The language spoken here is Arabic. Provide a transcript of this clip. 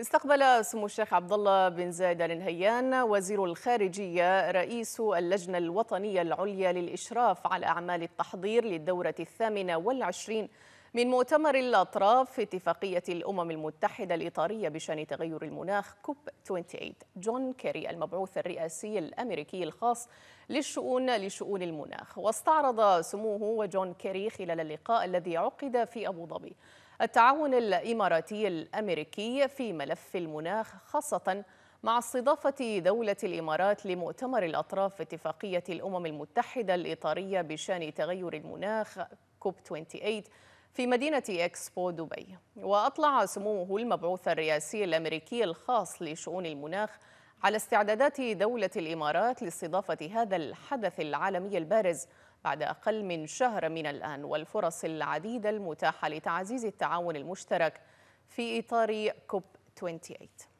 استقبل سمو الشيخ عبد الله بن زايد نهيان وزير الخارجية رئيس اللجنة الوطنية العليا للإشراف على أعمال التحضير للدورة الثامنة والعشرين من مؤتمر الأطراف في اتفاقية الأمم المتحدة الإطارية بشأن تغير المناخ كوب 28 جون كيري المبعوث الرئاسي الأمريكي الخاص للشؤون لشؤون المناخ واستعرض سموه وجون كيري خلال اللقاء الذي عقد في أبو ظبي التعاون الإماراتي الأمريكي في ملف المناخ خاصة مع استضافة دولة الإمارات لمؤتمر الأطراف في اتفاقية الأمم المتحدة الإطارية بشان تغير المناخ كوب 28 في مدينة إكسبو دبي وأطلع سموه المبعوث الرئاسي الأمريكي الخاص لشؤون المناخ على استعدادات دولة الإمارات لاستضافة هذا الحدث العالمي البارز بعد أقل من شهر من الآن والفرص العديدة المتاحة لتعزيز التعاون المشترك في إطار كوب 28